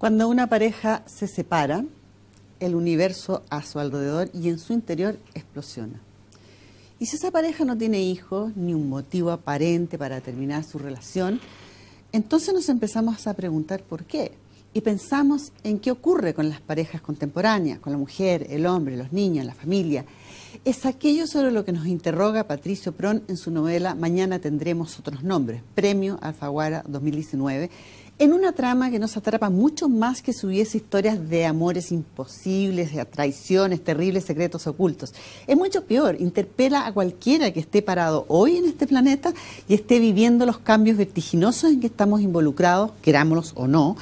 Cuando una pareja se separa, el universo a su alrededor y en su interior explosiona. Y si esa pareja no tiene hijos ni un motivo aparente para terminar su relación, entonces nos empezamos a preguntar por qué. Y pensamos en qué ocurre con las parejas contemporáneas, con la mujer, el hombre, los niños, la familia. Es aquello sobre lo que nos interroga Patricio Pron en su novela Mañana tendremos otros nombres, Premio Alfaguara 2019, en una trama que nos atrapa mucho más que si hubiese historias de amores imposibles, de traiciones, terribles secretos ocultos. Es mucho peor, interpela a cualquiera que esté parado hoy en este planeta y esté viviendo los cambios vertiginosos en que estamos involucrados, querámoslos o no,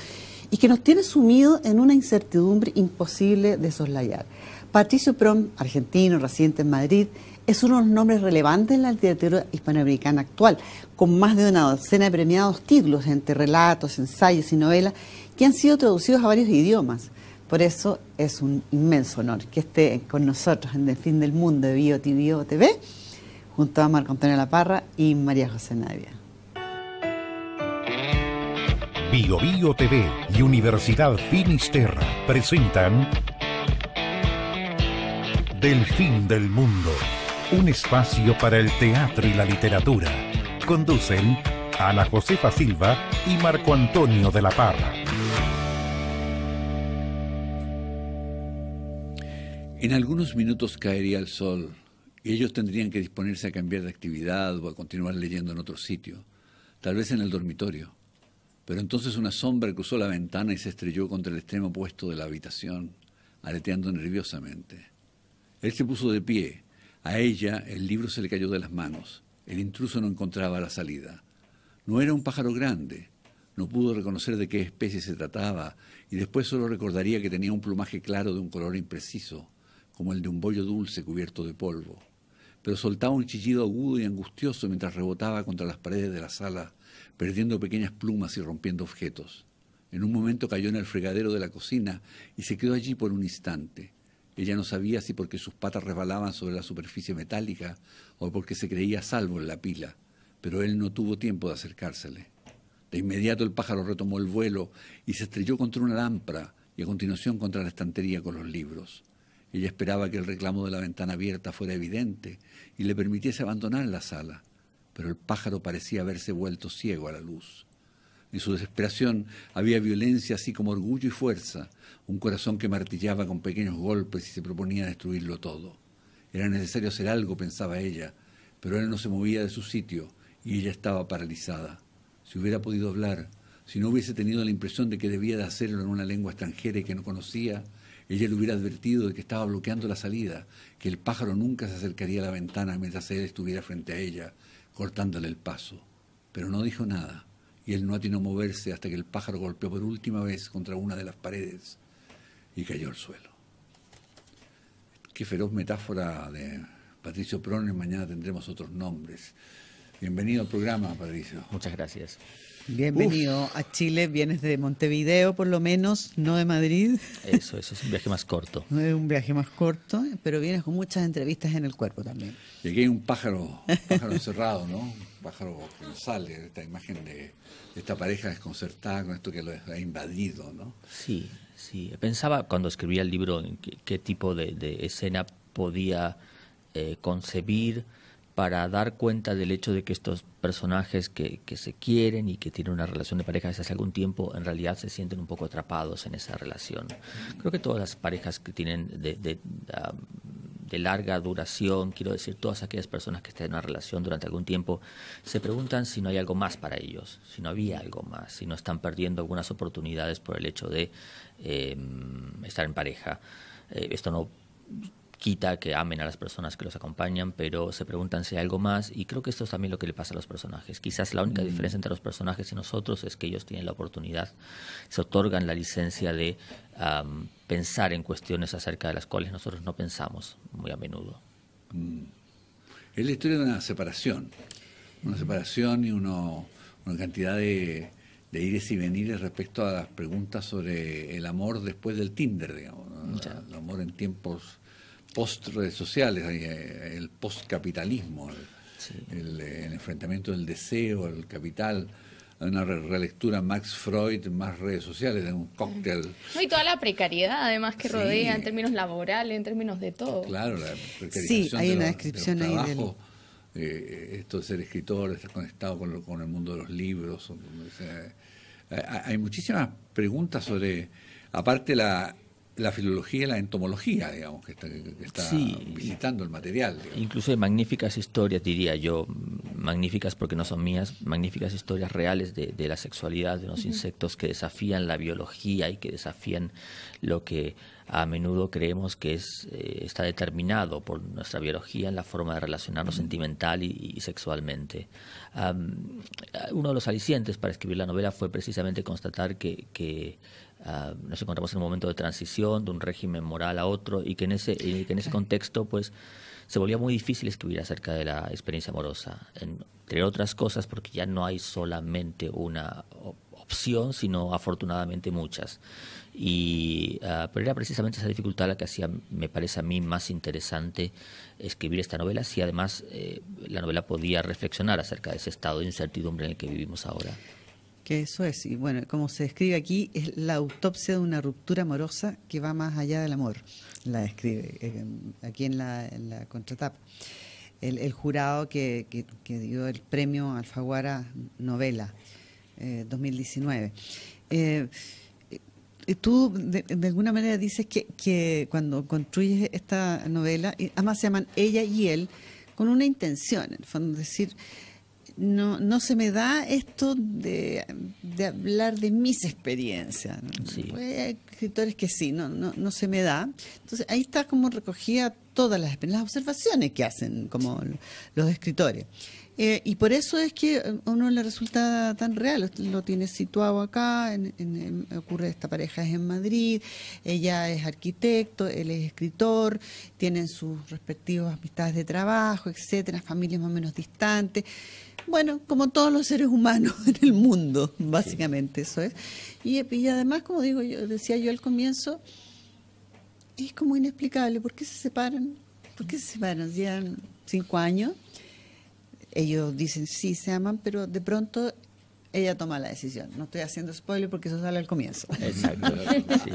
y que nos tiene sumido en una incertidumbre imposible de soslayar. Patricio Prom, argentino, residente en Madrid, es uno de los nombres relevantes en la literatura hispanoamericana actual, con más de una docena de premiados títulos entre relatos, ensayos y novelas que han sido traducidos a varios idiomas. Por eso es un inmenso honor que esté con nosotros en El Fin del Mundo de BioTv TV, junto a Marco Antonio Laparra y María José Navia. BioBioTV TV y Universidad Finisterra presentan Del Fin del Mundo un espacio para el teatro y la literatura. Conducen Ana Josefa Silva y Marco Antonio de la Parra. En algunos minutos caería el sol y ellos tendrían que disponerse a cambiar de actividad o a continuar leyendo en otro sitio, tal vez en el dormitorio. Pero entonces una sombra cruzó la ventana y se estrelló contra el extremo opuesto de la habitación, aleteando nerviosamente. Él se puso de pie, a ella el libro se le cayó de las manos. El intruso no encontraba la salida. No era un pájaro grande. No pudo reconocer de qué especie se trataba y después solo recordaría que tenía un plumaje claro de un color impreciso, como el de un bollo dulce cubierto de polvo. Pero soltaba un chillido agudo y angustioso mientras rebotaba contra las paredes de la sala, perdiendo pequeñas plumas y rompiendo objetos. En un momento cayó en el fregadero de la cocina y se quedó allí por un instante. Ella no sabía si porque sus patas resbalaban sobre la superficie metálica o porque se creía salvo en la pila, pero él no tuvo tiempo de acercársele. De inmediato el pájaro retomó el vuelo y se estrelló contra una lámpara y a continuación contra la estantería con los libros. Ella esperaba que el reclamo de la ventana abierta fuera evidente y le permitiese abandonar la sala, pero el pájaro parecía haberse vuelto ciego a la luz en su desesperación había violencia así como orgullo y fuerza, un corazón que martillaba con pequeños golpes y se proponía destruirlo todo. Era necesario hacer algo, pensaba ella, pero él no se movía de su sitio y ella estaba paralizada. Si hubiera podido hablar, si no hubiese tenido la impresión de que debía de hacerlo en una lengua extranjera y que no conocía, ella le hubiera advertido de que estaba bloqueando la salida, que el pájaro nunca se acercaría a la ventana mientras él estuviera frente a ella, cortándole el paso. Pero no dijo nada y él no atinó a moverse hasta que el pájaro golpeó por última vez contra una de las paredes y cayó al suelo. Qué feroz metáfora de Patricio Prones, mañana tendremos otros nombres. Bienvenido al programa, Patricio. Muchas gracias. Bienvenido a Chile, vienes de Montevideo por lo menos, no de Madrid. Eso, eso es un viaje más corto. No es un viaje más corto, pero vienes con muchas entrevistas en el cuerpo también. Llegué aquí un pájaro, pájaro encerrado, ¿no? Un pájaro que sale, esta imagen de, esta pareja desconcertada con esto que lo ha invadido, ¿no? Sí, sí. Pensaba cuando escribía el libro en qué, tipo de, escena podía eh, concebir para dar cuenta del hecho de que estos personajes que, se quieren y que tienen una relación de pareja desde hace algún tiempo, en realidad se sienten un poco atrapados en esa relación. Creo que todas las parejas que tienen de, larga duración, quiero decir, todas aquellas personas que están en una relación durante algún tiempo, se preguntan si no hay algo más para ellos, si no había algo más, si no están perdiendo algunas oportunidades por el hecho de em, estar en pareja. Eh, esto no quita que amen a las personas que los acompañan, pero se preguntan si hay algo más y creo que esto es también lo que le pasa a los personajes. Quizás la única mm. diferencia entre los personajes y nosotros es que ellos tienen la oportunidad, se otorgan la licencia de pensar en cuestiones acerca de las cuales nosotros no pensamos muy a menudo. Mm. Es la historia de una separación, una separación y una cantidad de, ires y venires respecto a las preguntas sobre el amor después del Tinder, digamos, el amor en tiempos post-redes sociales, eh, el post-capitalismo, eh, el, enfrentamiento del deseo, el capital una relectura Max Freud más redes sociales, de un cóctel. No, y toda la precariedad además que rodea en términos laborales, en términos de todo. Claro, la precariedad. Sí, hay una descripción ahí eh, esto de ser escritor, estar conectado con, el mundo de los libros. hay muchísimas preguntas sobre, aparte la la filología y la entomología, digamos, que está, visitando el material. Incluso hay magníficas historias, diría yo, magníficas porque no son mías, magníficas historias reales de, la sexualidad de los insectos que desafían la biología y que desafían lo que a menudo creemos que es, eh, está determinado por nuestra biología en la forma de relacionarnos sentimental y, sexualmente. uno de los alicientes para escribir la novela fue precisamente constatar que, ah, nos encontramos en un momento de transición de un régimen moral a otro y que en ese, en ese contexto pues se volvía muy difícil escribir acerca de la experiencia amorosa, entre otras cosas porque ya no hay solamente una opción, sino afortunadamente muchas. Y, ah, pero era precisamente esa dificultad la que hacía, me parece a mí, más interesante escribir esta novela, si además eh, la novela podía reflexionar acerca de ese estado de incertidumbre en el que vivimos ahora. Que eso es, y bueno, como se escribe aquí, es la autopsia de una ruptura amorosa que va más allá del amor, la escribe eh, aquí en la, en contratapa. El, jurado que, que dio el premio Alfaguara Novela. 2019. Eh, eh, tú de, alguna manera dices que, cuando construyes esta novela, además se llaman ella y él, con una intención, en el fondo, decir, no, no se me da esto de, hablar de mis experiencias. Pues, hay escritores que sí, no, no, no se me da. Entonces ahí está como recogía todas las, las observaciones que hacen como los escritores. Eh, y por eso es que a eh, uno le resulta tan real, lo tiene situado acá, en, ocurre esta pareja es en Madrid, ella es arquitecto, él es escritor, tienen sus respectivas amistades de trabajo, etcétera, familias más o menos distantes. Bueno, como todos los seres humanos en el mundo, básicamente eso es. Y, además, como digo, yo decía yo al comienzo, es como inexplicable, ¿por qué se separan? ¿Por qué se separan? Llevan cinco años ellos dicen sí, se aman, pero de pronto ella toma la decisión. No estoy haciendo spoiler porque eso sale al comienzo. Exacto.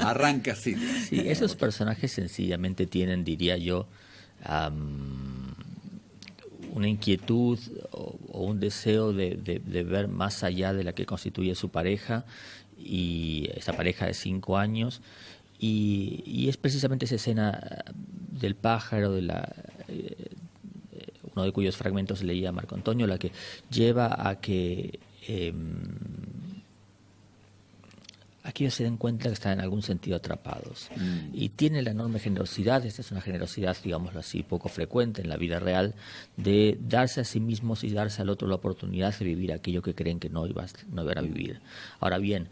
Arranca así. esos personajes sencillamente tienen, diría yo, una inquietud o, un deseo de, ver más allá de la que constituye su pareja y esa pareja de cinco años. y es precisamente esa escena del pájaro, de la, eh, uno de cuyos fragmentos leía Marco Antonio, la que lleva a que em, aquellos aquí se den cuenta que están en algún sentido atrapados. Mm. Y tiene la enorme generosidad, esta es una generosidad, digámoslo así, poco frecuente en la vida real, de darse a sí mismos y darse al otro la oportunidad de vivir aquello que creen que no, iba, no iban a mm. vivir. Ahora bien,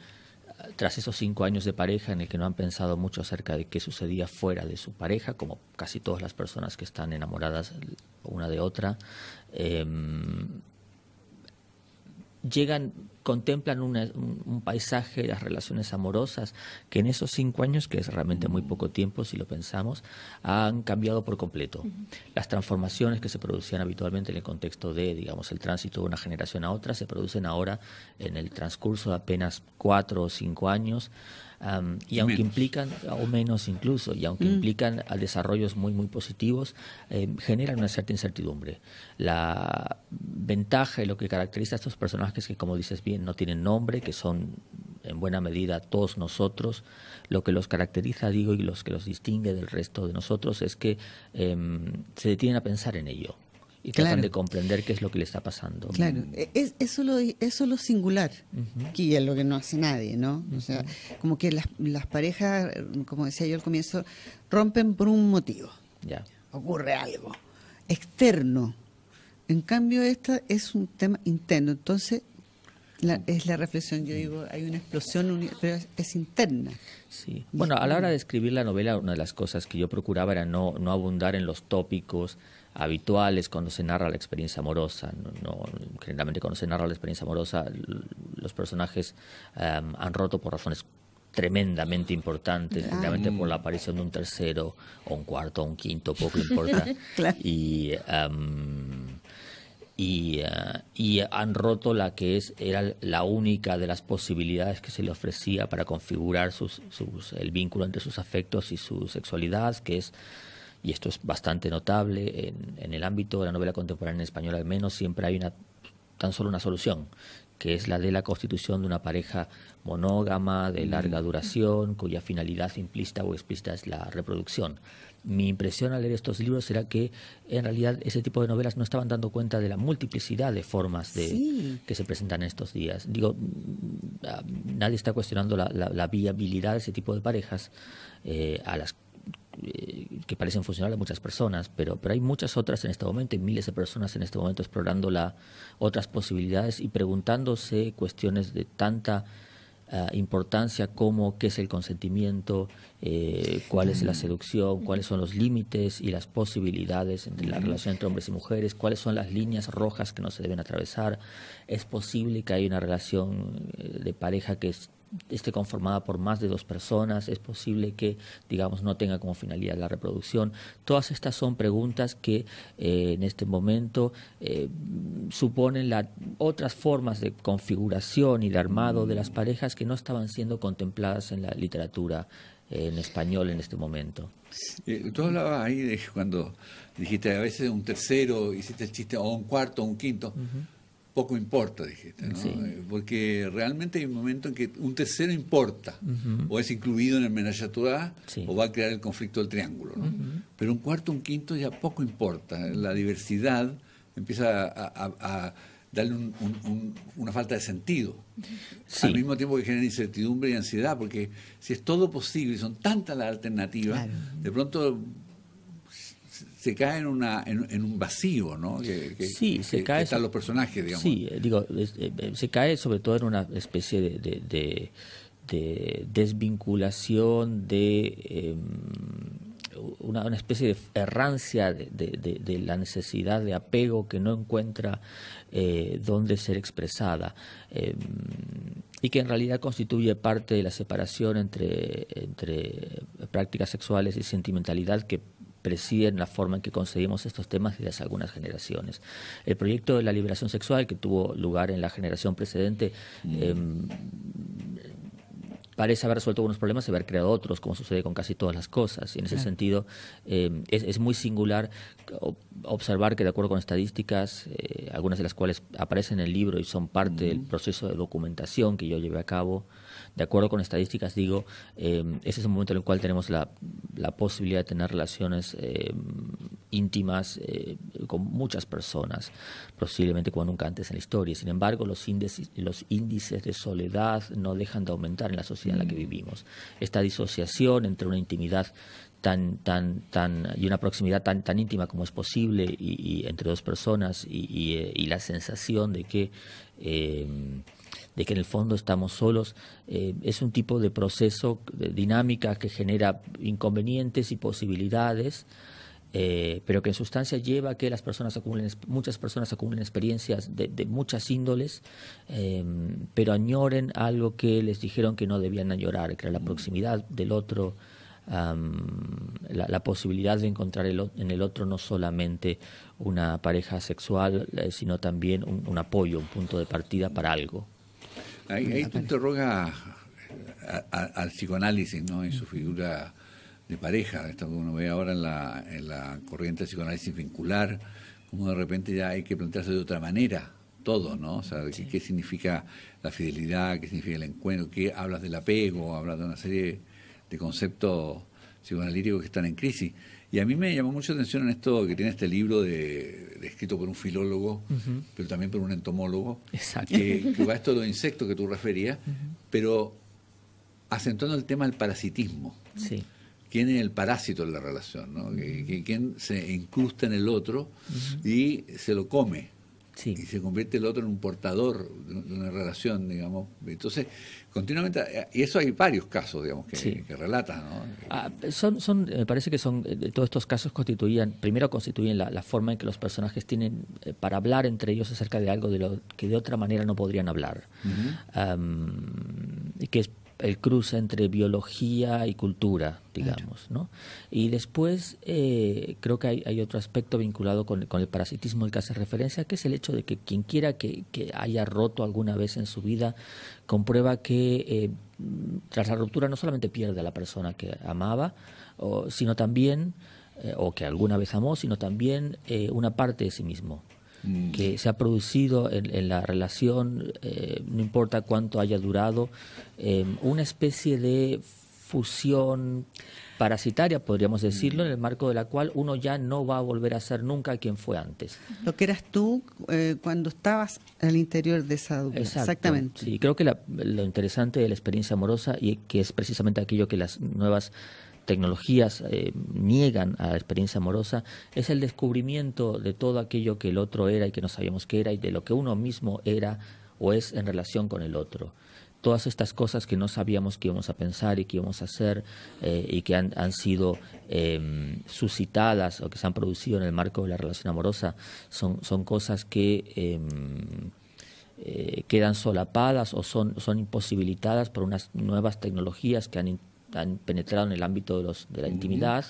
tras esos cinco años de pareja en el que no han pensado mucho acerca de qué sucedía fuera de su pareja, como casi todas las personas que están enamoradas una de otra, em, llegan, contemplan un, un, paisaje, las relaciones amorosas, que en esos cinco años, que es realmente muy poco tiempo si lo pensamos, han cambiado por completo. Las transformaciones que se producían habitualmente en el contexto de, digamos, el tránsito de una generación a otra, se producen ahora en el transcurso de apenas cuatro o cinco años y aunque implican, o menos incluso, y aunque mm. implican a desarrollos muy, muy positivos, em, generan una cierta incertidumbre. La ventaja y lo que caracteriza a estos personajes que, como dices bien, no tienen nombre, que son en buena medida todos nosotros, lo que los caracteriza, digo, y los que los distingue del resto de nosotros es que em, se detienen a pensar en ello y tratan de comprender qué es lo que le está pasando. Claro, eso, es eso lo singular, aquí, que es lo que no hace nadie, ¿no? O sea, como que las, las, parejas, como decía yo al comienzo, rompen por un motivo. Ya. Ocurre algo externo. En cambio, esta es un tema interno. Entonces, es la reflexión, yo digo, hay una explosión, pero es, es, interna. Sí. Bueno, a la hora de escribir la novela, una de las cosas que yo procuraba era no, no abundar en los tópicos, habituales cuando se narra la experiencia amorosa. No, generalmente cuando se narra la experiencia amorosa, los personajes han roto por razones tremendamente importantes, por la mm. aparición de un tercero o un cuarto o un quinto, poco importa. Y y, ah, y, han roto la que es, era la única de las posibilidades que se le ofrecía para configurar sus, sus, el vínculo entre sus afectos y su sexualidad, que es y esto es bastante notable en, el ámbito de la novela contemporánea en español al menos, siempre hay una tan solo una solución, que es la de la constitución de una pareja monógama, de mm. larga duración, cuya finalidad implícita o explícita es la reproducción. Mi impresión al leer estos libros era que en realidad ese tipo de novelas no estaban dando cuenta de la multiplicidad de formas de, que se presentan estos días. Digo, mm, ah, nadie está cuestionando la, viabilidad de ese tipo de parejas eh, a las eh, que parecen funcionar a muchas personas, pero, pero hay muchas otras en este momento, y miles de personas en este momento explorando la, otras posibilidades y preguntándose cuestiones de tanta ah, importancia como qué es el consentimiento, eh, cuál es la seducción, cuáles son los límites y las posibilidades entre la relación entre hombres y mujeres, cuáles son las líneas rojas que no se deben atravesar. Es posible que haya una relación eh, de pareja que es esté conformada por más de dos personas, es posible que, digamos, no tenga como finalidad la reproducción. Todas estas son preguntas que eh, en este momento eh, suponen otras formas de configuración y de armado de las parejas que no estaban siendo contempladas en la literatura eh, en español en este momento. tú hablabas ahí cuando dijiste a veces un tercero, hiciste el chiste, o un cuarto, un quinto poco importa, dijiste, ¿no? Porque realmente hay un momento en que un tercero importa, o es incluido en el menaje o va a crear el conflicto del triángulo, ¿no? Pero un cuarto, un quinto ya poco importa. La diversidad empieza a, darle una falta de sentido. Al mismo tiempo que genera incertidumbre y ansiedad, porque si es todo posible y son tantas las alternativas, de pronto se cae en, una, en, un vacío, ¿no? Que, sí, se cae. los personajes, digamos. Sí, eh, digo, eh, eh, se cae sobre todo en una especie de, desvinculación, de em, una, especie de errancia de, la necesidad de apego que no encuentra dónde ser expresada. Em, y que en realidad constituye parte de la separación entre, entre prácticas sexuales y sentimentalidad que presiden la forma en que concebimos estos temas desde algunas generaciones. El proyecto de la liberación sexual que tuvo lugar en la generación precedente mm. em, parece haber resuelto algunos problemas y haber creado otros, como sucede con casi todas las cosas. Y en ese sentido, em, es, muy singular observar que, de acuerdo con estadísticas, eh, algunas de las cuales aparecen en el libro y son parte del mm. proceso de documentación que yo llevé a cabo, de acuerdo con estadísticas, digo, em, ese es un momento en el cual tenemos la, posibilidad de tener relaciones em, íntimas eh, con muchas personas, posiblemente como nunca antes en la historia. Sin embargo, los índices, los índices de soledad no dejan de aumentar en la sociedad en la que mm. vivimos. Esta disociación entre una intimidad tan tan tan y una proximidad tan tan íntima como es posible y, entre dos personas eh, y, la sensación de que em, de que en el fondo estamos solos. Eh, es un tipo de proceso, de dinámica que genera inconvenientes y posibilidades. Eh, pero que en sustancia lleva a que las personas acumulen, muchas personas acumulen experiencias de, muchas índoles, eh, pero añoren algo que les dijeron que no debían añorar, que era la proximidad del otro, la, posibilidad de encontrar en el otro no solamente una pareja sexual, sino también un apoyo, un punto de partida para algo. Ahí, ahí tú pues. interrogas al psicoanálisis, ¿no? En su figura de pareja, esto que uno ve ahora en la, corriente de psicoanálisis vincular, como de repente ya hay que plantearse de otra manera todo, ¿no? O sea, qué, significa la fidelidad, qué significa el encuentro, qué hablas del apego, hablas de una serie de conceptos psicoanalíticos que están en crisis. Y a mí me llamó mucho atención en esto que tiene este libro de, escrito por un filólogo, pero también por un entomólogo, eh, Que, va a esto de los insectos que tú referías, pero acentuando el tema del parasitismo. Sí. ¿Quién es el parásito en la relación? ¿no? ¿Quién se incrusta en el otro y se lo come? Y se convierte el otro en un portador de una relación, digamos. Entonces, continuamente, y eso hay varios casos, digamos, que, relatan, ¿no? Ah, son, son, me parece que son, eh, todos estos casos constituían, primero constituyen la, forma en que los personajes tienen eh, para hablar entre ellos acerca de algo de lo que de otra manera no podrían hablar. y que es el cruce entre biología y cultura, digamos. ¿no? Y después eh, creo que hay, otro aspecto vinculado con, el parasitismo al que hace referencia, que es el hecho de que quien quiera que, haya roto alguna vez en su vida comprueba que eh, tras la ruptura no solamente pierde a la persona que amaba, o, sino también, eh, o que alguna vez amó, sino también una parte de sí mismo. Mm. que se ha producido en, la relación, eh, no importa cuánto haya durado, eh, una especie de fusión parasitaria, podríamos decirlo, mm. en el marco de la cual uno ya no va a volver a ser nunca quien fue antes. Lo que eras tú eh, cuando estabas al interior de esa dupla. Exactamente. Sí, creo que lo interesante de la experiencia amorosa, y que es precisamente aquello que las nuevas tecnologías eh, niegan a la experiencia amorosa es el descubrimiento de todo aquello que el otro era y que no sabíamos que era y de lo que uno mismo era o es en relación con el otro. Todas estas cosas que no sabíamos que íbamos a pensar y que íbamos a hacer eh, y que han, han sido em, suscitadas o que se han producido en el marco de la relación amorosa son, son cosas que... Em, eh, quedan solapadas o son, son imposibilitadas por unas nuevas tecnologías que han han penetrado en el ámbito de, los, de la intimidad.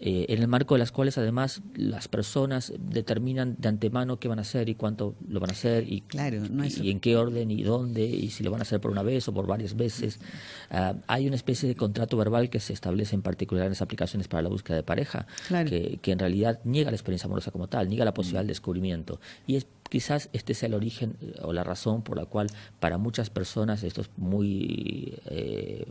Eh, en el marco de las cuales además las personas determinan de antemano qué van a hacer y cuánto lo van a hacer y, claro, y en qué orden y dónde y si lo van a hacer por una vez o por varias veces. Ah, hay una especie de contrato verbal que se establece en particular en las aplicaciones para la búsqueda de pareja, que, que, en realidad niega la experiencia amorosa como tal, niega la posibilidad del descubrimiento. Y es, quizás este sea el origen eh, o la razón por la cual para muchas personas esto es muy... Eh,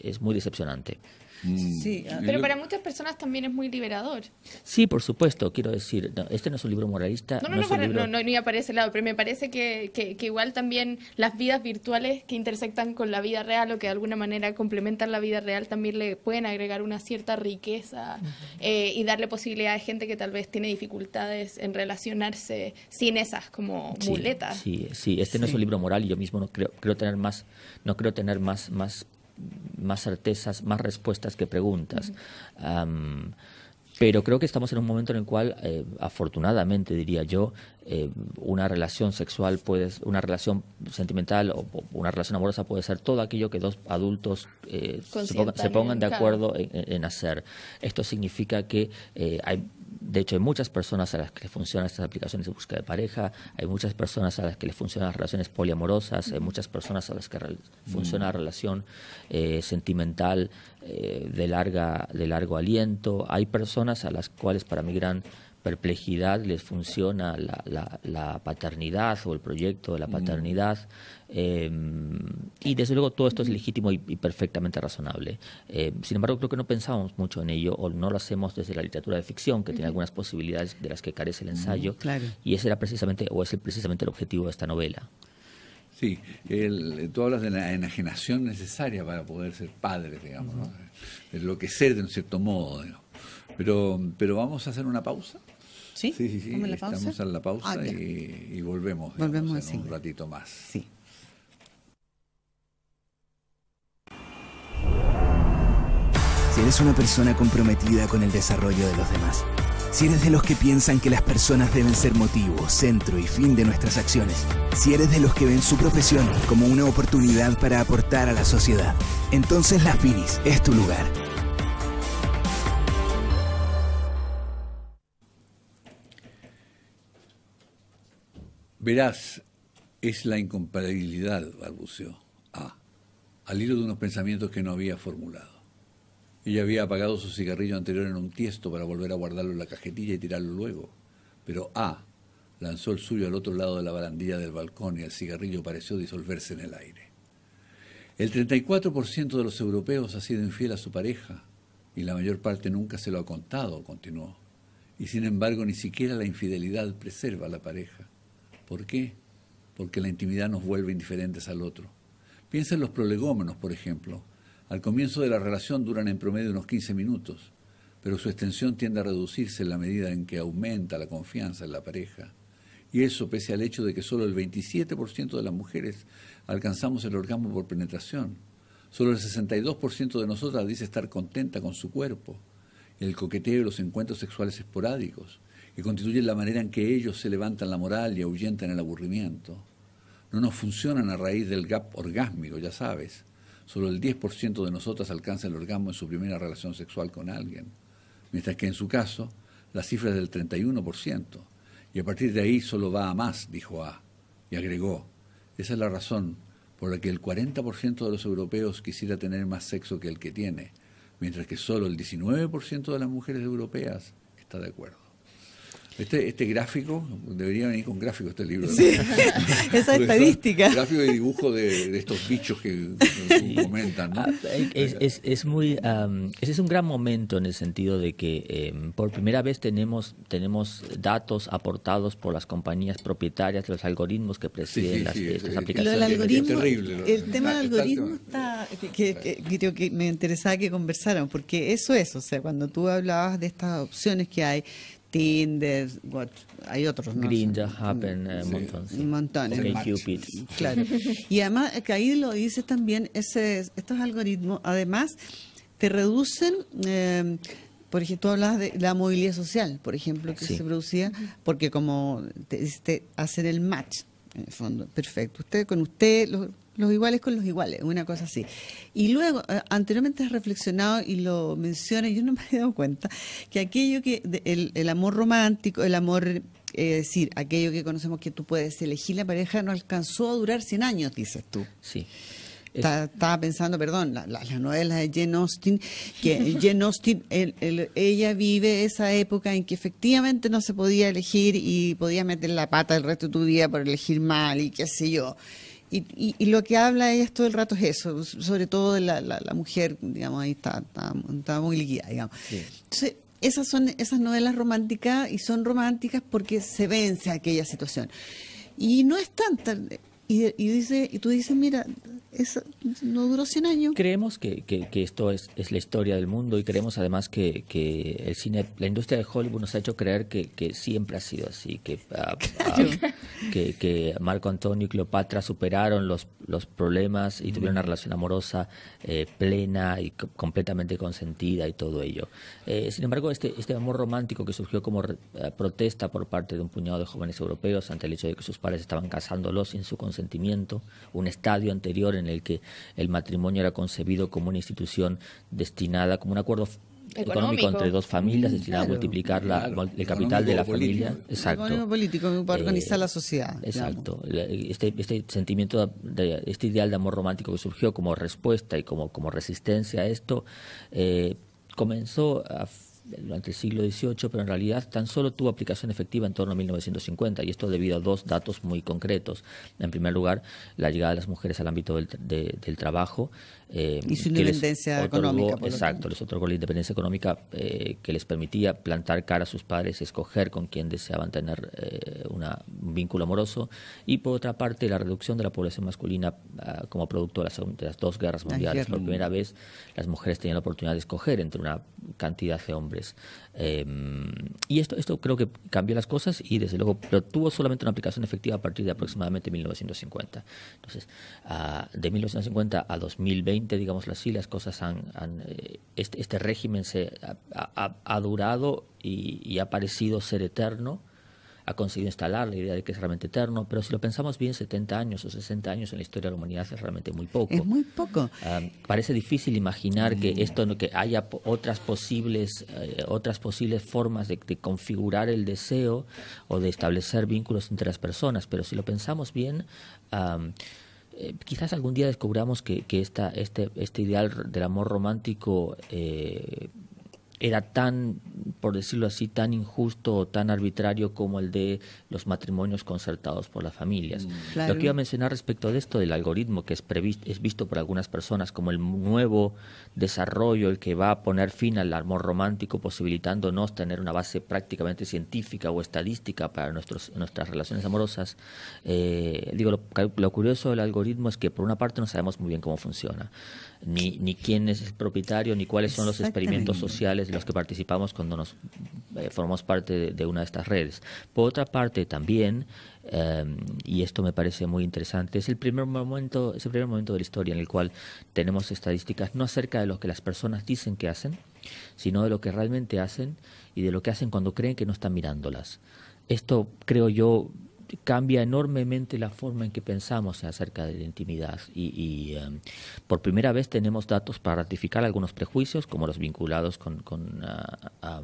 es muy decepcionante. Mm. Sí, pero para muchas personas también es muy liberador. Sí, por supuesto, quiero decir, este no es un libro moralista. No, no, no, no, no, iba para ese lado, pero me parece que, que, igual también las vidas virtuales que intersectan con la vida real o que de alguna manera complementan la vida real también le pueden agregar una cierta riqueza eh, y darle posibilidad a gente que tal vez tiene dificultades en relacionarse sin esas como muletas. Sí, sí, este no es un libro moral y yo mismo no creo, creo tener más, no creo tener más, más más certezas, más respuestas que preguntas. pero creo que estamos en un momento en el cual, eh, afortunadamente diría yo, eh, una relación sexual puede, una relación sentimental o, una relación amorosa puede ser todo aquello que dos adultos eh, se, pongan, de acuerdo en, hacer. Esto significa que hay de hecho, hay muchas personas a las que les funcionan estas aplicaciones de búsqueda de pareja, hay muchas personas a las que les funcionan las relaciones poliamorosas, hay muchas personas a las que mm. funciona la relación eh, sentimental eh, de, larga, de largo aliento, hay personas a las cuales para mi gran perplejidad les funciona la, paternidad o el proyecto de la mm. paternidad. Em, y desde luego todo esto es legítimo y, perfectamente razonable. Em, sin embargo, creo que no pensamos mucho en ello o no lo hacemos desde la literatura de ficción, que tiene algunas posibilidades de las que carece el ensayo. Y ese era precisamente, o es el, precisamente el objetivo de esta novela. Sí, el, tú hablas de la enajenación necesaria para poder ser padre, digamos, enloquecer de un cierto modo. Pero, vamos a hacer una pausa. ¿Sí? Sí, sí, la pausa, ah, y, volvemos, un ratito más. Sí. si eres una persona comprometida con el desarrollo de los demás, si eres de los que piensan que las personas deben ser motivo, centro y fin de nuestras acciones, si eres de los que ven su profesión como una oportunidad para aportar a la sociedad, entonces Las Finis es tu lugar. Verás, es la incomparabilidad, balbuceó, A. al hilo de unos pensamientos que no había formulado. Ella había apagado su cigarrillo anterior en un tiesto para volver a guardarlo en la cajetilla y tirarlo luego. Pero A lanzó el suyo al otro lado de la barandilla del balcón y el cigarrillo pareció disolverse en el aire. El 34% de los europeos ha sido infiel a su pareja y la mayor parte nunca se lo ha contado, continuó. Y sin embargo ni siquiera la infidelidad preserva a la pareja. ¿Por qué? Porque la intimidad nos vuelve indiferentes al otro. Piensa en los prolegómenos, por ejemplo, al comienzo de la relación duran en promedio unos 15 minutos, pero su extensión tiende a reducirse en la medida en que aumenta la confianza en la pareja. Y eso pese al hecho de que solo el 27% de las mujeres alcanzamos el orgasmo por penetración. Solo el 62% de nosotras dice estar contenta con su cuerpo. El coqueteo y los encuentros sexuales esporádicos, que constituyen la manera en que ellos se levantan la moral y ahuyentan el aburrimiento. No nos funcionan a raíz del gap orgásmico, ya sabes, solo el 10% de nosotras alcanza el orgasmo en su primera relación sexual con alguien, mientras que en su caso la cifra es del 31%, y a partir de ahí solo va a más, dijo A, y agregó, esa es la razón por la que el 40% de los europeos quisiera tener más sexo que el que tiene, mientras que solo el 19% de las mujeres europeas está de acuerdo. Este, este gráfico, debería venir con gráfico este libro. Sí, esa estadística. Gráfico de dibujo de, estos bichos que, comentan. Ah, es, es, muy, ese es un gran momento en el sentido de que em, por primera vez tenemos, tenemos datos aportados por las compañías propietarias de los algoritmos que presiden las, estas aplicaciones. el tema ah, del algoritmo está, que me interesaba que conversaran, porque eso es, o sea, cuando tú hablabas de estas opciones que hay, Tinder, hay otros, ¿no? Grindr, Happen, eh, montones. Cupid. Claro. Y además, que ahí lo dices también, ese, estos algoritmos, además, te reducen... Eh, por ejemplo, tú hablas de la movilidad social, por ejemplo, que se producía, porque como te, te, hacen el match, en el fondo, perfecto. Usted con usted, los los iguales con los iguales, una cosa así. Y luego, eh, anteriormente has reflexionado y lo mencionas, yo no me he dado cuenta, que aquello que, el, amor romántico, el amor eh, es decir, aquello que conocemos que tú puedes elegir la pareja no alcanzó a durar 100 años, dices tú. Sí. Estaba pensando, perdón, la, la novelas de Jane Austen, que Jane Austen, ella vive esa época en que efectivamente no se podía elegir y podía meter la pata el resto de tu vida por elegir mal y qué sé yo. Y, lo que habla ella todo el rato es eso, sobre todo de la, mujer, digamos, ahí está, está, muy liquida, digamos. Entonces, esas son esas novelas románticas y son románticas porque se vence aquella situación. Y no es tanta, y, dice, y tú dices, mira, eso no duró 100 años. Creemos que, esto es, es, la historia del mundo y creemos además que, el cine, la industria de Hollywood nos ha hecho creer que, siempre ha sido así, ah, ah, que, que, Marco Antonio y Cleopatra superaron los, los problemas y tuvieron una relación amorosa eh, plena y completamente consentida y todo ello. Eh, sin embargo, este, este amor romántico que surgió como eh, protesta por parte de un puñado de jóvenes europeos ante el hecho de que sus padres estaban casándolos sin su consentimiento, sentimiento, un estadio anterior en el que el matrimonio era concebido como una institución destinada, como un acuerdo Económico. entre dos familias, destinada a multiplicar la, el capital de la familia. Exacto. Económico político para eh, organizar la sociedad. Exacto. Este, este, sentimiento, este ideal de amor romántico que surgió como respuesta y como, como resistencia a esto, eh, comenzó a durante el siglo XVIII, pero en realidad tan solo tuvo aplicación efectiva en torno a 1950, y esto debido a dos datos muy concretos. En primer lugar, la llegada de las mujeres al ámbito del, del trabajo eh, y su independencia económica. exacto, les otorgó la independencia económica eh, que les permitía plantar cara a sus padres, escoger con quién deseaban tener eh, una, un vínculo amoroso. Y por otra parte, la reducción de la población masculina ah, como producto de las, dos guerras mundiales. Por primera vez, las mujeres tenían la oportunidad de escoger entre una cantidad de hombres. Em, y esto, esto creo que cambió las cosas y desde luego, pero tuvo solamente una aplicación efectiva a partir de aproximadamente 1950. Entonces, ah, de 1950 a 2020, digamos así, las cosas han, eh, este, este, régimen se ha, durado y, ha parecido ser eterno ha conseguido instalar la idea de que es realmente eterno, pero si lo pensamos bien, 70 años o 60 años en la historia de la humanidad es realmente muy poco. Es muy poco. Ah, parece difícil imaginar que mm. esto que haya otras posibles eh, otras posibles formas de, configurar el deseo o de establecer vínculos entre las personas, pero si lo pensamos bien eh, quizás algún día descubramos que, este, este, ideal del amor romántico eh, era tan, por decirlo así, tan injusto o tan arbitrario como el de los matrimonios concertados por las familias. Mm. Lo que iba a mencionar respecto de esto del algoritmo que es, visto por algunas personas como el nuevo desarrollo, el que va a poner fin al amor romántico, posibilitándonos tener una base prácticamente científica o estadística para nuestras relaciones amorosas. Eh, digo, lo curioso del algoritmo es que por una parte no sabemos muy bien cómo funciona ni, ni quién es el propietario, ni cuáles son los experimentos sociales en los que participamos cuando nos eh, formamos parte de, una de estas redes. Por otra parte, también, em, y esto me parece muy interesante, es el primer momento, es el primer momento de la historia en el cual tenemos estadísticas no acerca de lo que las personas dicen que hacen, sino de lo que realmente hacen y de lo que hacen cuando creen que no están mirándolas. Esto creo yo cambia enormemente la forma en que pensamos acerca de la intimidad y, em, por primera vez tenemos datos para ratificar algunos prejuicios como los vinculados con, con, ah,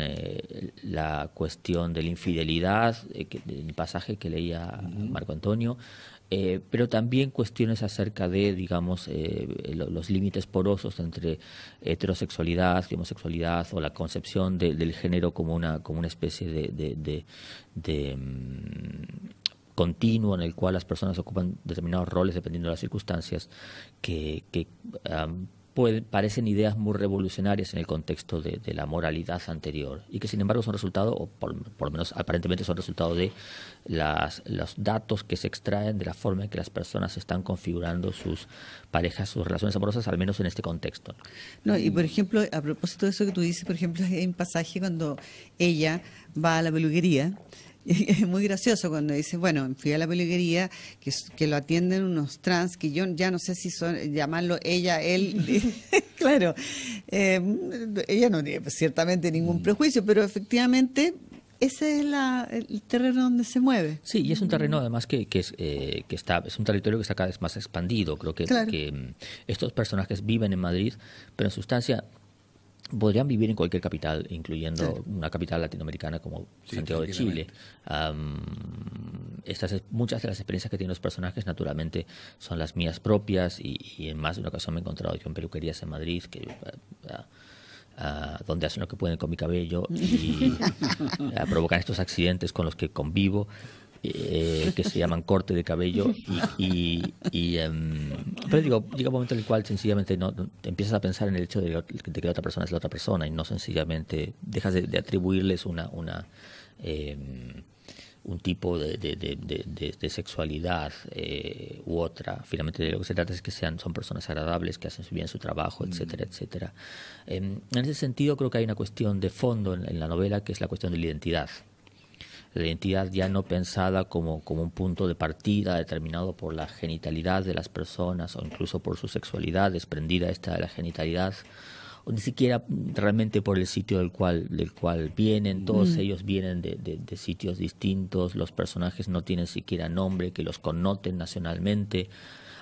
eh, la cuestión de la infidelidad, eh, el pasaje que leía Marco Antonio, eh, pero también cuestiones acerca de, digamos, eh, los límites porosos entre heterosexualidad, homosexualidad o la concepción del género como una, como una especie de, de, de, mm, continuo en el cual las personas ocupan determinados roles dependiendo de las circunstancias que, que parecen ideas muy revolucionarias en el contexto de, la moralidad anterior y que sin embargo son resultado, o por, lo menos aparentemente son resultado de las, los datos que se extraen de la forma en que las personas están configurando sus parejas, sus relaciones amorosas, al menos en este contexto. No, y por ejemplo, a propósito de eso que tú dices, por ejemplo, hay un pasaje cuando ella va a la peluquería es muy gracioso cuando dice, bueno, fui a la peluquería, que, que lo atienden unos trans, que yo ya no sé si son, llamarlo ella, él, claro, em, ella no tiene ciertamente ningún mm. prejuicio, pero efectivamente ese es el terreno donde se mueve. Sí, y es un mm. terreno además que, es, eh, que está, es un territorio que está cada vez más expandido. Creo que, que mm, estos personajes viven en Madrid, pero en sustancia podrían vivir en cualquier capital, incluyendo una capital latinoamericana como Santiago de Chile. estas, muchas de las experiencias que tienen los personajes, naturalmente, son las mías propias y, en más de una ocasión me he encontrado yo en peluquerías en Madrid, que... donde hacen lo que pueden con mi cabello y provocan estos accidentes con los que convivo eh, que se llaman corte de cabello y, em, pero digo llega un momento en el cual sencillamente no empiezas a pensar en el hecho de, que la otra persona es la otra persona y no sencillamente dejas de, atribuirles una em, un tipo de, de, sexualidad eh, u otra. Finalmente de lo que se trata es que sean, son personas agradables, que hacen bien su trabajo, etcétera, mm. etcétera. Em, en ese sentido creo que hay una cuestión de fondo en, la novela que es la cuestión de la identidad la identidad ya no pensada como, como un punto de partida determinado por la genitalidad de las personas o incluso por su sexualidad, desprendida esta de la genitalidad, o ni siquiera realmente por el sitio del cual, del cual vienen, todos mm. ellos vienen de, de, de, sitios distintos, los personajes no tienen siquiera nombre que los connoten nacionalmente,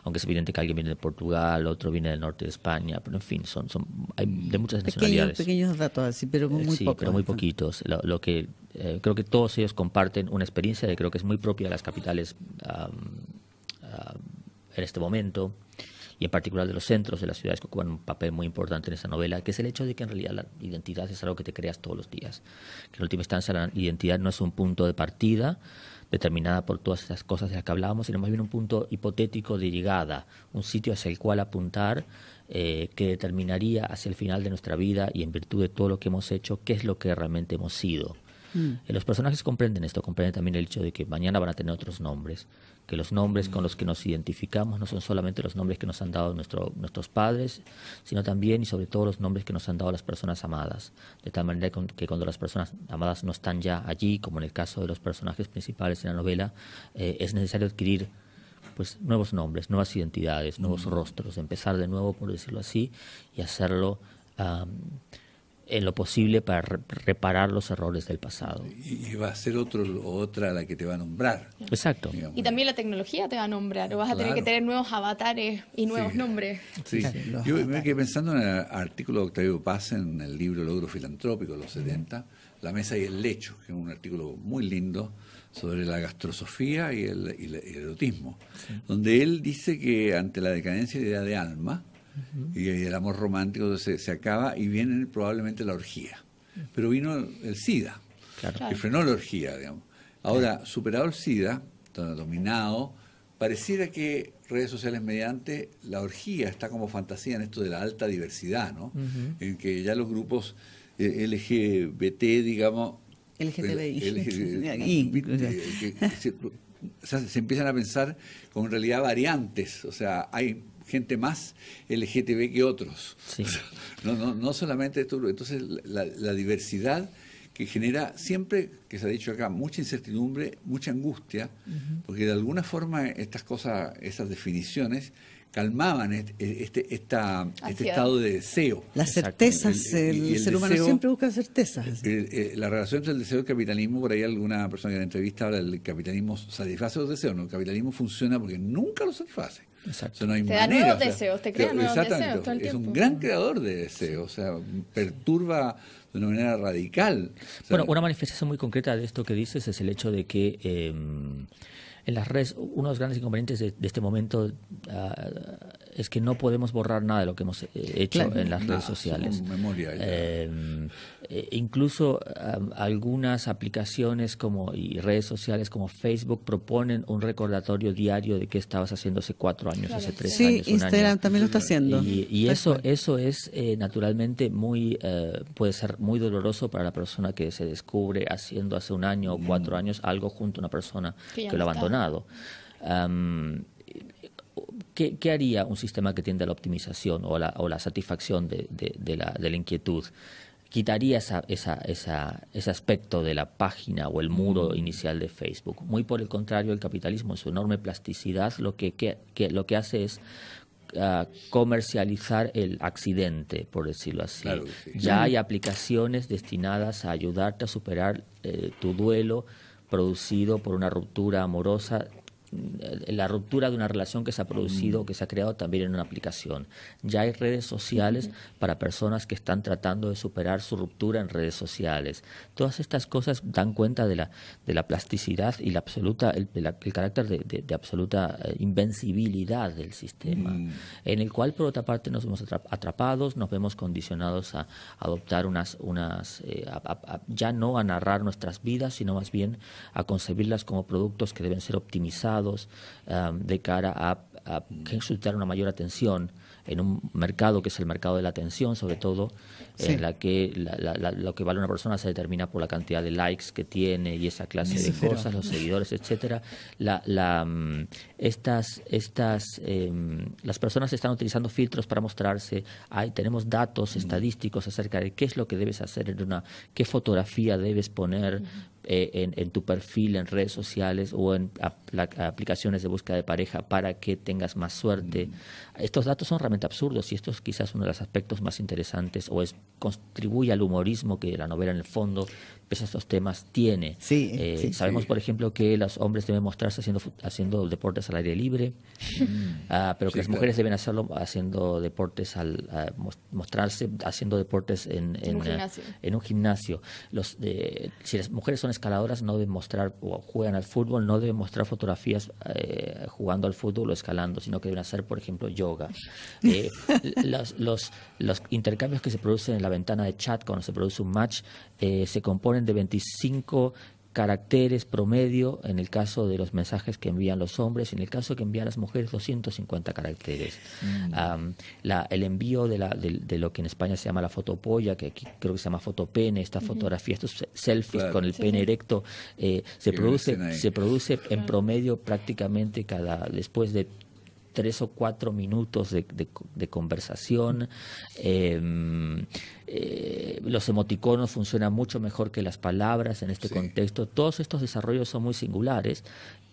aunque es evidente que alguien viene de Portugal, otro viene del norte de España, pero en fin, son, son hay de muchas nacionalidades. Pequeños datos así, pero eh, muy sí, pero muy poquitos. Lo, que eh, creo que todos ellos comparten una experiencia que creo que es muy propia de las capitales en este momento y en particular de los centros de las ciudades que ocupan un papel muy importante en esa novela, que es el hecho de que en realidad la identidad es algo que te creas todos los días, que en última instancia la identidad no es un punto de partida, determinada por todas esas cosas de las que hablábamos, sino más bien un punto hipotético de llegada, un sitio hacia el cual apuntar eh, que determinaría hacia el final de nuestra vida y en virtud de todo lo que hemos hecho, qué es lo que realmente hemos sido. Mm. Los personajes comprenden esto, comprenden también el hecho de que mañana van a tener otros nombres, que los nombres con los que nos identificamos no son solamente los nombres que nos han dado nuestro, nuestros padres, sino también y sobre todo los nombres que nos han dado las personas amadas. De tal manera que cuando las personas amadas no están ya allí, como en el caso de los personajes principales en la novela, eh, es necesario adquirir pues nuevos nombres, nuevas identidades, nuevos mm. rostros, empezar de nuevo, por decirlo así, y hacerlo en lo posible para reparar los errores del pasado. Y, va a ser otro, otra la que te va a nombrar. Exacto. Y también la tecnología te va a nombrar, vas a tener que tener nuevos avatares y nuevos nombres. Sí, yo me quedé pensando en el artículo de Octavio Paz en el libro Logro Filantrópico de los 70, La mesa y el lecho, que es un artículo muy lindo sobre la gastrosofía y el, erotismo, donde él dice que ante la decadencia de idea de alma, y, el amor romántico se, acaba y viene probablemente la orgía. Pero vino el SIDA, que frenó la orgía, Ahora, superado el SIDA, dominado, pareciera que redes sociales mediante la orgía está como fantasía en esto de la alta diversidad, ¿no? En que ya los grupos eh, LGBT, digamos... LGTBI. Eh, se, se empiezan a pensar como en realidad variantes, o sea, hay gente más LGTB que otros. No, no, no, solamente esto. Entonces, la, diversidad que genera siempre, que se ha dicho acá, mucha incertidumbre, mucha angustia, porque de alguna forma estas cosas, esas definiciones, calmaban e, este, este estado de deseo. Las certezas, el, ser humano siempre busca certezas. Eh, la relación entre el deseo y el capitalismo, por ahí alguna persona que en la entrevista habla del capitalismo satisface los deseos, ¿no? El capitalismo funciona porque nunca los satisface. Exacto. te da nuevos deseos, te nuevos deseos Es un gran creador de deseos, o sea, perturba de una manera radical. bueno, una manifestación muy concreta de esto que dices es el hecho de que... Em, en las redes, uno de los grandes inconvenientes de, este momento ah, es que no podemos borrar nada de lo que hemos eh, hecho en las redes sociales. Em, eh, incluso algunas aplicaciones como y redes sociales como Facebook proponen un recordatorio diario de qué estabas haciendo hace cuatro años, hace tres años. Sí, Instagram también lo está haciendo. Y, eso, eso es eh, naturalmente muy puede ser muy doloroso para la persona que se descubre haciendo hace un año o cuatro años algo junto a una persona que, lo ha abandonado. ¿Qué, haría un sistema que tiende a la optimización o la, la satisfacción de, la, inquietud? Quitaría ese aspecto de la página o el muro mm. inicial de Facebook. Muy por el contrario, el capitalismo en su enorme plasticidad lo que, lo que hace es ah, comercializar el accidente, por decirlo así. Ya hay aplicaciones destinadas a ayudarte a superar eh, tu duelo producido por una ruptura amorosa la ruptura de una relación que se ha producido, que se ha creado también en una aplicación. Ya hay redes sociales para personas que están tratando de superar su ruptura en redes sociales. Todas estas cosas dan cuenta de la, de la plasticidad y la absoluta, el, carácter de, absoluta eh, invencibilidad del sistema, mm. en el cual por otra parte nos vemos atrapados, nos vemos condicionados a adoptar unas, unas eh, ya no a narrar nuestras vidas, sino más bien a concebirlas como productos que deben ser optimizados de cara a, a resultar una mayor atención en un mercado que es el mercado de la atención, sobre todo, en la que lo que vale una persona se determina por la cantidad de likes que tiene y esa clase de cosas, los seguidores, etcétera. la estas, estas, em, las personas están utilizando filtros para mostrarse. Hay, tenemos datos mm. estadísticos acerca de qué es lo que debes hacer en una, qué fotografía debes poner eh, en, tu perfil, en redes sociales o en aplicaciones de búsqueda de pareja para que tengas más suerte. Mm. Estos datos son realmente absurdos y esto es quizás uno de los aspectos más interesantes o es contribuye al humorismo que la novela en el fondo, pese a estos temas, tiene. Eh, sí, sabemos, por ejemplo, que los hombres deben mostrarse haciendo, deportes al aire libre, mm. ah, pero que las mujeres deben hacerlo haciendo deportes al mostrarse haciendo deportes en, en, ah, un, gimnasio. Los, eh, si las mujeres son escaladoras no deben mostrar, o juegan al fútbol, no deben mostrar fotografías eh, jugando al fútbol o escalando, sino que deben hacer, por ejemplo, yoga. Eh, los, intercambios que se producen en la ventana de chat cuando se produce un match eh, se componen de 25 caracteres promedio en el caso de los mensajes que envían los hombres, en el caso que envían las mujeres 250 caracteres. Mm. el envío de, lo que en España se llama la fotopolla, que aquí creo que se llama fotopene, esta fotografía, estos selfies con el pene erecto, eh, se, produce, se produce en promedio prácticamente cada después de tres o cuatro minutos de, conversación. Em, eh, los emoticonos funcionan mucho mejor que las palabras en este contexto. Todos estos desarrollos son muy singulares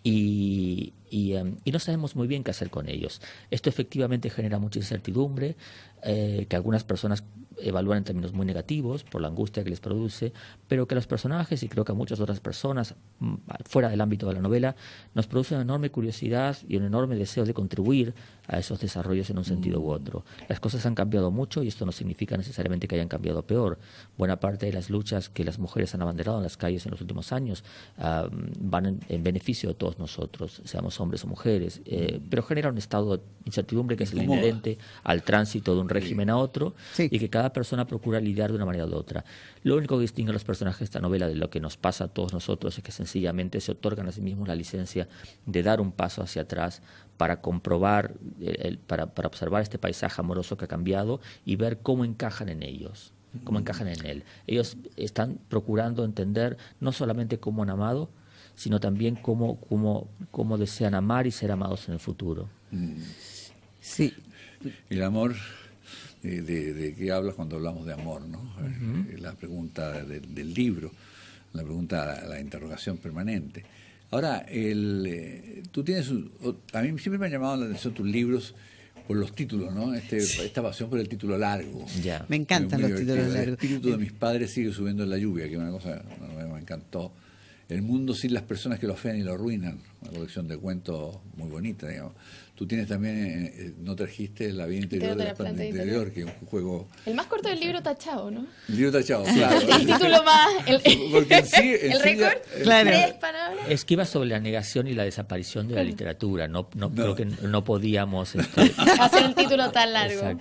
em, y, no sabemos muy bien qué hacer con ellos. Esto efectivamente genera mucha incertidumbre, eh, que algunas personas evalúan en términos muy negativos por la angustia que les produce, pero que a los personajes y creo que a muchas otras personas mm, fuera del ámbito de la novela nos produce una enorme curiosidad y un enorme deseo de contribuir a esos desarrollos en un sentido u mm. otro. Las cosas han cambiado mucho y esto no significa necesariamente que hayan cambiado peor. Buena parte de las luchas que las mujeres han abanderado en las calles en los últimos años ah, mm, van en, beneficio de todos nosotros, seamos hombres o mujeres, eh, pero genera un estado de incertidumbre que es inherente al tránsito de un régimen a otro y que cada persona procura lidiar de una manera u otra. Lo único que distingue a los personajes de esta novela de lo que nos pasa a todos nosotros es que sencillamente se otorgan a sí mismos la licencia de dar un paso hacia atrás para comprobar, el, para, observar este paisaje amoroso que ha cambiado y ver cómo encajan en ellos cómo mm. encajan en él. Ellos están procurando entender no solamente cómo han amado, sino también cómo, cómo desean amar y ser amados en el futuro. Mm. Sí. El amor de, qué hablas cuando hablamos de amor, ¿no? Eh, la pregunta del, libro, la pregunta, la, interrogación permanente. Ahora, el, eh, tú tienes, a mí siempre me han llamado la atención tus libros por los títulos, ¿no? Este, esta pasión por el título largo. Me encantan los títulos largos. El espíritu de mis padres sigue subiendo en la lluvia, que es una cosa que me encantó. El mundo sin las personas que lo fean y lo arruinan, una colección de cuentos muy bonita, digamos. Tú tienes también, eh, eh, no trajiste La vida interior que es un juego... El más corto del libro tachado, ¿no? El libro tachado, claro. el título más... El, récord, claro. tres palabras. Esquiva sobre la negación y la desaparición de la literatura. No, no, creo que no podíamos... Este, Hacer un título tan largo.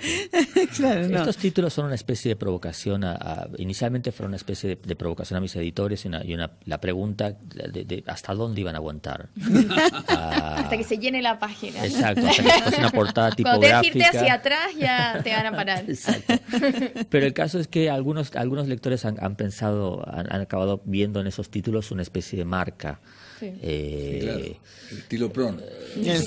Estos títulos son una especie de provocación a... inicialmente fueron una especie de, provocación a mis editores y, una, la pregunta de, hasta dónde iban a aguantar. hasta que se llene la página. Exacto, una portada tipográfica. irte hacia atrás ya te van a parar. Pero el caso es que algunos, algunos lectores han, pensado, han, acabado viendo en esos títulos una especie de marca. Sí. Eh,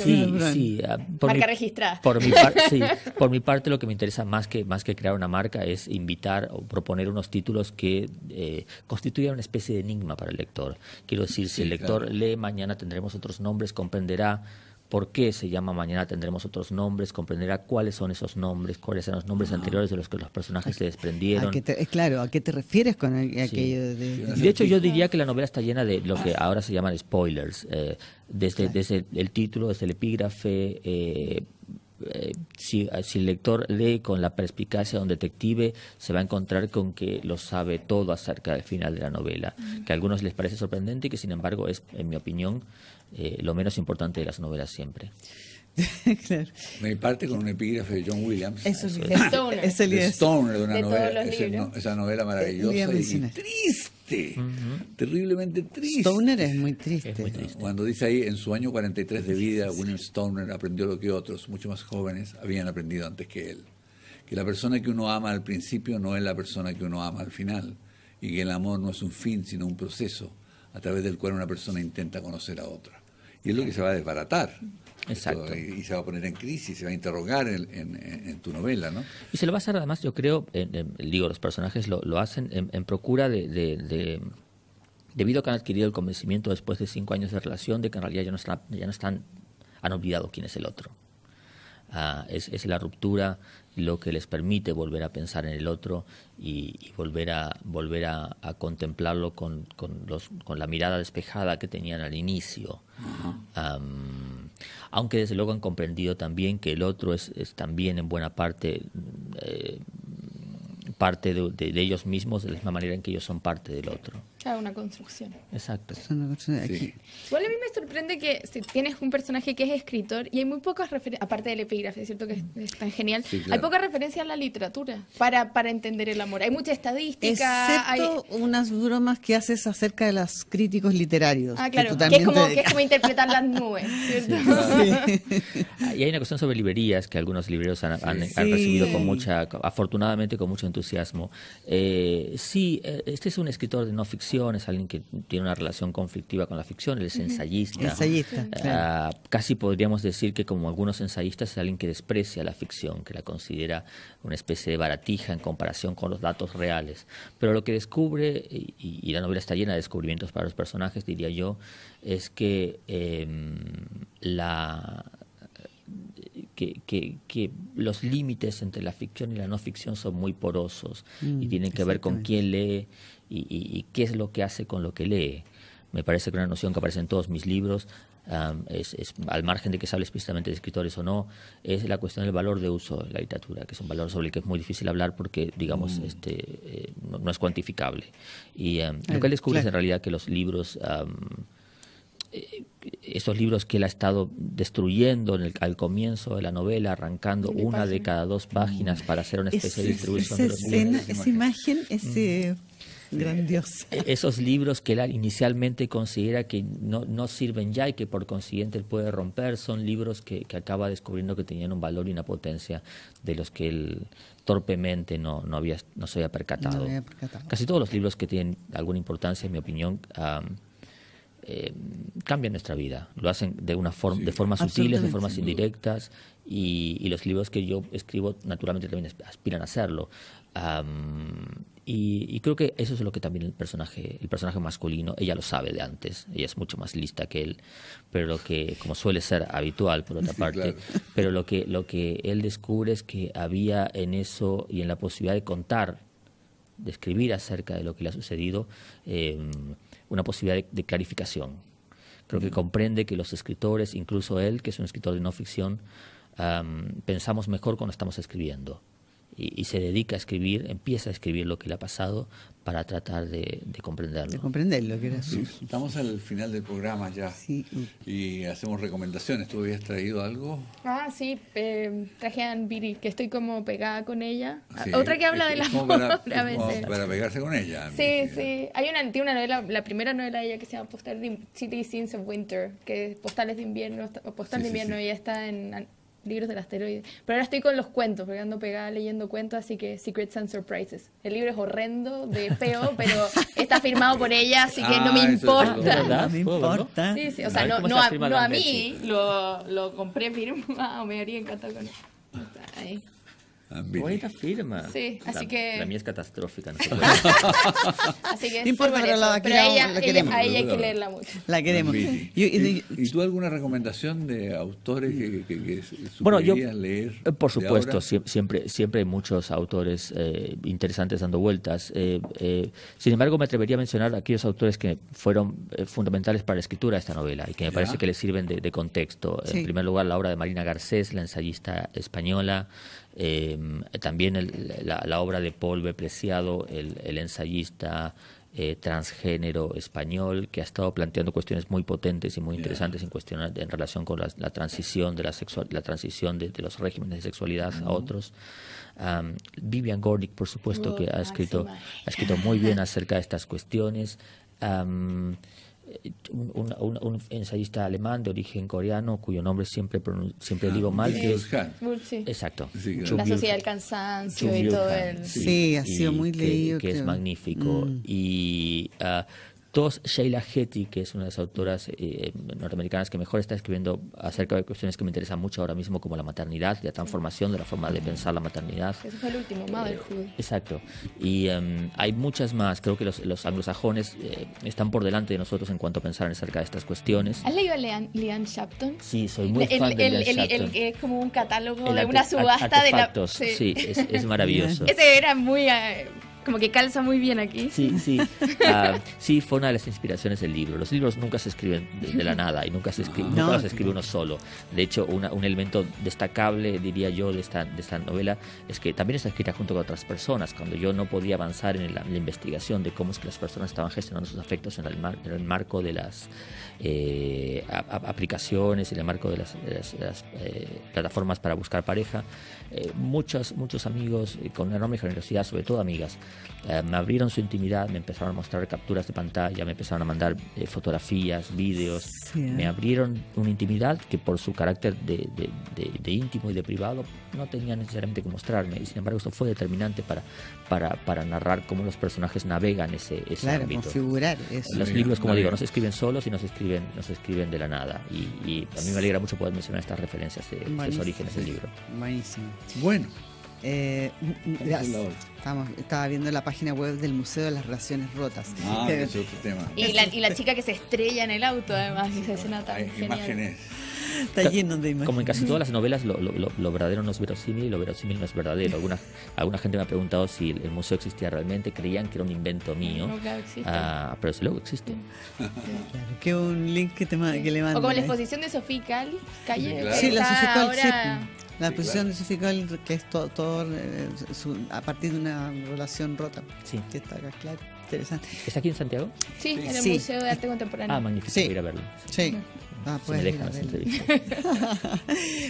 sí, sí. Ah, por marca mi, registrada. Por mi, parte, lo que me interesa más que, más que crear una marca es invitar o proponer unos títulos que eh, constituyan una especie de enigma para el lector. Quiero decir, si el lector lee mañana tendremos otros nombres, comprenderá por qué se llama mañana tendremos otros nombres, comprenderá cuáles son esos nombres, cuáles eran los nombres ah. anteriores de los que los personajes se desprendieron. ¿A claro, ¿a qué te refieres con aquello? De, de, hecho, yo diría que la novela está llena de lo que ahora se llaman spoilers, desde, eh, este, este, el título, desde este el epígrafe. Eh, eh, si, si, el lector lee con la perspicacia de un detective, se va a encontrar con que lo sabe todo acerca del final de la novela, mm. que a algunos les parece sorprendente y que sin embargo es, en mi opinión, eh, lo menos importante de las novelas siempre. Me parte con un epígrafe de John Williams. Eso es, Stone. el Stoner de una novela, esa novela maravillosa y, triste, terriblemente triste. Stoner es muy triste. Es muy triste. Cuando dice ahí, en su año 43 de vida, William Stoner aprendió lo que otros, mucho más jóvenes, habían aprendido antes que él. Que la persona que uno ama al principio no es la persona que uno ama al final. Y que el amor no es un fin, sino un proceso a través del cual una persona intenta conocer a otra. Y es lo que se va a desbaratar. Exacto. Eh, y, se va a poner en crisis, se va a interrogar en, tu novela, ¿no? Y se lo va a hacer además, yo creo, en, digo, los personajes lo, hacen en, procura de, debido a que han adquirido el convencimiento después de cinco años de relación de que en realidad ya no están, ya no están han olvidado quién es el otro. Ah, es, la ruptura, lo que les permite volver a pensar en el otro y, volver a volver a, contemplarlo con, con, los, con, la mirada despejada que tenían al inicio. aunque desde luego han comprendido también que el otro es, también en buena parte eh, parte de, ellos mismos de la misma manera en que ellos son parte del otro. Claro, una construcción. Exacto. Sí. Igual a mí me sorprende que si tienes un personaje que es escritor y hay muy pocas referencias, aparte del epígrafe, es cierto que es, tan genial, hay pocas referencias a la literatura para, para entender el amor. Hay mucha estadística. Excepto hay... unas bromas que haces acerca de los críticos literarios. Ah, claro, que, es, como, interpretar las nubes. ¿cierto? y hay una cuestión sobre librerías que algunos libreros han, recibido con mucha, afortunadamente con mucho entusiasmo. Eh, sí, eh, este es un escritor de no ficción, es alguien que tiene una relación conflictiva con la ficción, él es ensayista. Eh, casi podríamos decir que como algunos ensayistas es alguien que desprecia la ficción, que la considera una especie de baratija en comparación con los datos reales. Pero lo que descubre, y, la novela está llena de descubrimientos para los personajes, diría yo, es que em, la que, los límites entre la ficción y la no ficción son muy porosos y mm, tienen que ver con quién lee y, qué es lo que hace con lo que lee. Me parece que una noción que aparece en todos mis libros, es, al margen de que se hable explícitamente de escritores o no, es la cuestión del valor de uso de la literatura, que es un valor sobre el que es muy difícil hablar porque, digamos, mm. este, eh, no, es cuantificable. Y lo que eh, descubres en realidad que los libros... Eh, esos libros que él ha estado destruyendo en al comienzo de la novela, arrancando una de cada dos páginas para hacer una especie de distribución. Esa, escena, esa imagen, ese... Mm. Eh, eh, Grandioso. E-, esos libros que él inicialmente considera que no, sirven ya y que por consiguiente él puede romper, son libros que, que, acaba descubriendo que tenían un valor y una potencia de los que él torpemente no, había, no se había percatado. Casi todos los libros que tienen alguna importancia, en mi opinión, eh, cambian nuestra vida. Lo hacen de una forma, de formas sutiles, de formas indirectas, y, los libros que yo escribo naturalmente también aspiran a hacerlo. y, creo que eso es lo que también el personaje, el personaje masculino, ella lo sabe de antes, ella es mucho más lista que él, pero que, como suele ser habitual por otra parte, pero lo que, lo que él descubre es que había en eso y en la posibilidad de contar, de escribir acerca de lo que le ha sucedido, em, una posibilidad de, clarificación. Creo que comprende que los escritores, incluso él, que es un escritor de no ficción, pensamos mejor cuando estamos escribiendo y, se dedica a escribir, empieza a escribir lo que le ha pasado para tratar de, comprenderlo. De comprenderlo, que era sí, Estamos al final del programa ya sí. y hacemos recomendaciones. ¿Tú habías traído algo? Ah, sí, eh, traje a que estoy como pegada con ella. Ah, otra que habla de la para, Para pegarse con ella. Sí, sí. Hay una, novela, la primera novela de ella que se llama Postal de, of Winter, que es Postales de Invierno, o Postal de Invierno, ella está en libros del asteroide. Pero ahora estoy con los cuentos, pegando, pegada leyendo cuentos, así que Secrets and Surprises. El libro es horrendo, de feo, pero está firmado por ella, así que no me ah, importa. no me importa. Sí, sí, o sea, no, a, mí, lo, compré firmado, me haría encantado con Ahí. Buena firma. así la, que. La mía es catastrófica. No así que. importa, la, queremos. a ella hay que leerla mucho. La queremos. ¿Y, tú alguna recomendación de autores que, que, que bueno, leer? Eh, por supuesto, siempre, siempre hay muchos autores eh, interesantes dando vueltas. Eh, sin embargo, me atrevería a mencionar aquellos autores que fueron fundamentales para la escritura de esta novela y que me parece que le sirven de, contexto. En primer lugar, la obra de Marina Garcés, la ensayista española. Eh, también la, obra de Paul B. Preciado, el, ensayista eh, transgénero español, que ha estado planteando cuestiones muy potentes y muy interesantes en, en relación con la, transición de la, sexual, la transición de, los regímenes de sexualidad a otros. Vivian Gornick, por supuesto, que ha escrito, ha escrito muy bien acerca de estas cuestiones un, ensayista alemán de origen coreano cuyo nombre siempre siempre ah, digo mal que es exacto la sociedad del cansancio y todo el sí, ha sido muy leído que, es magnífico mm. y ah, Dos, Sheila Hetty, que es una de las autoras eh, norteamericanas que mejor está escribiendo acerca de cuestiones que me interesan mucho ahora mismo, como la maternidad, la transformación de la forma de pensar la maternidad. Ese es el último, Motherhood. Eh, exacto. Y em, hay muchas más. Creo que los, anglosajones eh, están por delante de nosotros en cuanto a pensar acerca de estas cuestiones. ¿Has leído a Leanne Shapton? Sí, soy muy fan de Leanne Shapton. es como un catálogo de una subasta de la... Sí, sí es, es, maravilloso. Ese era muy... Como que calza muy bien aquí. Sí, sí. Ah, sí, fue una de las inspiraciones del libro. Los libros nunca se escriben de, la nada y nunca, se escribe, escribe uno solo. De hecho, un elemento destacable, diría yo, de esta, de esta novela es que también está escrita junto con otras personas. Cuando yo no podía avanzar en la, investigación de cómo es que las personas estaban gestionando sus afectos en el, en marco de las eh, aplicaciones, en el marco de las, eh, plataformas para buscar pareja, eh, muchos, muchos amigos con enorme generosidad, sobre todo amigas, eh, me abrieron su intimidad, me empezaron a mostrar capturas de pantalla, me empezaron a mandar eh, fotografías, vídeos, me abrieron una intimidad que por su carácter de, de, íntimo y de privado no tenía necesariamente que mostrarme. Y sin embargo, eso fue determinante para, para, narrar cómo los personajes navegan ese, ese claro, configurar eso. Los libros, como digo, no se escriben solos y no se escriben, no escriben de la nada. Y, a mí me alegra mucho poder mencionar estas referencias de, sus orígenes del libro. Bueno. Eh, estamos, estaba viendo la página web del Museo de las relaciones Rotas. Ah, y la, chica que se estrella en el auto, además, ah, imágenes Está lleno de Como en casi todas las novelas, lo, verdadero no es verosímil y lo verosímil no es verdadero. Alguna, alguna gente me ha preguntado si el, museo existía realmente, creían que era un invento mío. No, claro, Ah, pero desde luego existe. Claro, que un link que, te, que le mando. O como la ¿eh? exposición de Sofía Cali, calle. Sí, la La exposición de Sofía que es todo, eh, a partir de una relación rota. Sí. Que está acá, claro. Interesante. ¿Está aquí en Santiago? Sí, en el Museo de Arte Contemporáneo. Ah, magnífico, sí. ir a verlo. sí. Ah, pues, me dejan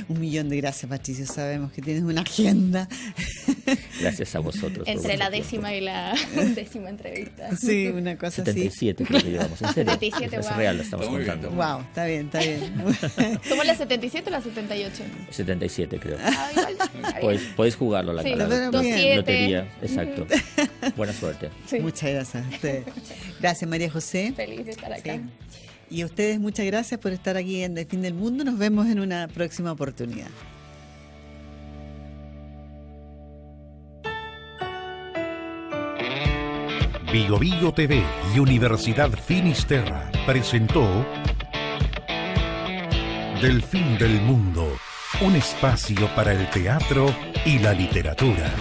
Un millón de gracias, Patricio. Sabemos que tienes una agenda. gracias a vosotros. Entre la décima y la undécima entrevista. Sí, una cosa 77 así. 77 creo que llevamos, en serio. 77, es wow. real, lo estamos Muy contando. Wow, está bien, está bien. ¿Somos la 77 o la 78? 77 creo. Ah, igual, podéis, podéis, jugarlo la, sí. la, la, lotería. Exacto. Buena suerte. Muchas gracias a usted. Gracias, María José. Feliz de estar acá. Sí. Y a ustedes muchas gracias por estar aquí en del Fin del Mundo. Nos vemos en una próxima oportunidad. Bio, TV y Universidad Finisterra presentó Del Fin del Mundo, un espacio para el teatro y la literatura.